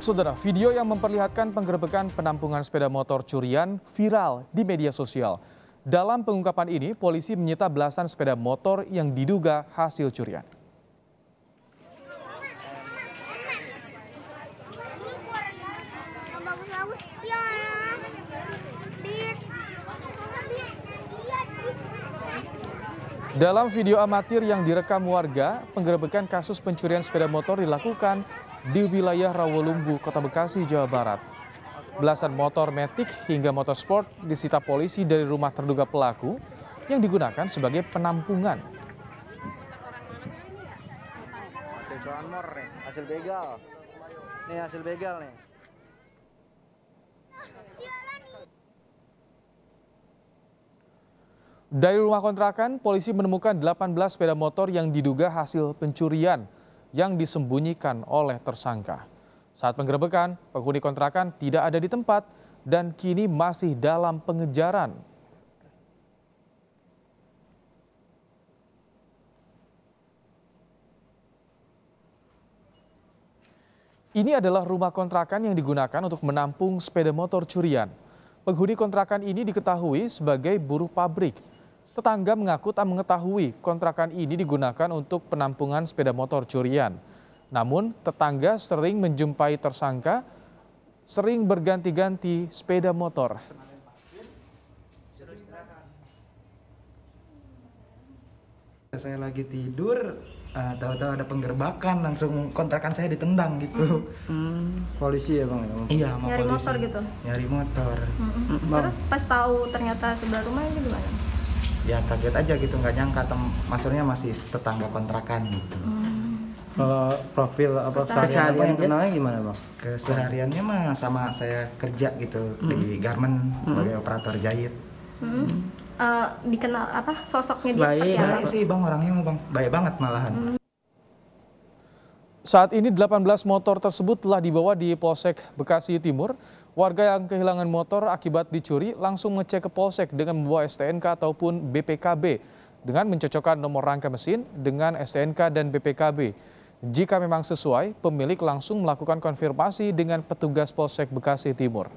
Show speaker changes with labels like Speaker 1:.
Speaker 1: Saudara, video yang memperlihatkan penggerbekan penampungan sepeda motor curian viral di media sosial. Dalam pengungkapan ini, polisi menyita belasan sepeda motor yang diduga hasil curian. Dalam video amatir yang direkam warga, penggerebekan kasus pencurian sepeda motor dilakukan di wilayah Rawalumbu, Kota Bekasi, Jawa Barat. Belasan motor metik hingga motorsport disita polisi dari rumah terduga pelaku yang digunakan sebagai penampungan.
Speaker 2: Hasil hasil begal.
Speaker 1: Nih hasil begal nih. Dari rumah kontrakan, polisi menemukan 18 sepeda motor yang diduga hasil pencurian yang disembunyikan oleh tersangka. Saat penggerebekan, penghuni kontrakan tidak ada di tempat dan kini masih dalam pengejaran. Ini adalah rumah kontrakan yang digunakan untuk menampung sepeda motor curian. Penghuni kontrakan ini diketahui sebagai buruh pabrik Tetangga mengaku tak mengetahui kontrakan ini digunakan untuk penampungan sepeda motor curian. Namun, tetangga sering menjumpai tersangka sering berganti-ganti sepeda motor. Saya lagi
Speaker 2: tidur, uh, tahu-tahu ada penggerbakan, langsung kontrakan saya ditendang gitu. Hmm. Polisi ya bang? Ya? Iya, polisi. Nyari motor gitu? Nyari motor. Hmm. hmm. Terus pas tahu ternyata sebelah rumah ini gimana? ya kaget aja gitu nggak nyangka tem maksudnya masih tetangga kontrakan gitu hmm. kalau profil apa keseharian gitu? kenalnya gimana bang kesehariannya mah sama saya kerja gitu hmm. di garment sebagai hmm. operator jahit hmm. uh, dikenal apa sosoknya dia baik, baik sih bang
Speaker 1: orangnya mau bang baik banget malahan hmm. Saat ini 18 motor tersebut telah dibawa di Polsek Bekasi Timur. Warga yang kehilangan motor akibat dicuri langsung ngecek ke Polsek dengan membawa STNK ataupun BPKB dengan mencocokkan nomor rangka mesin dengan STNK dan BPKB. Jika memang sesuai, pemilik langsung melakukan konfirmasi dengan petugas Polsek Bekasi Timur.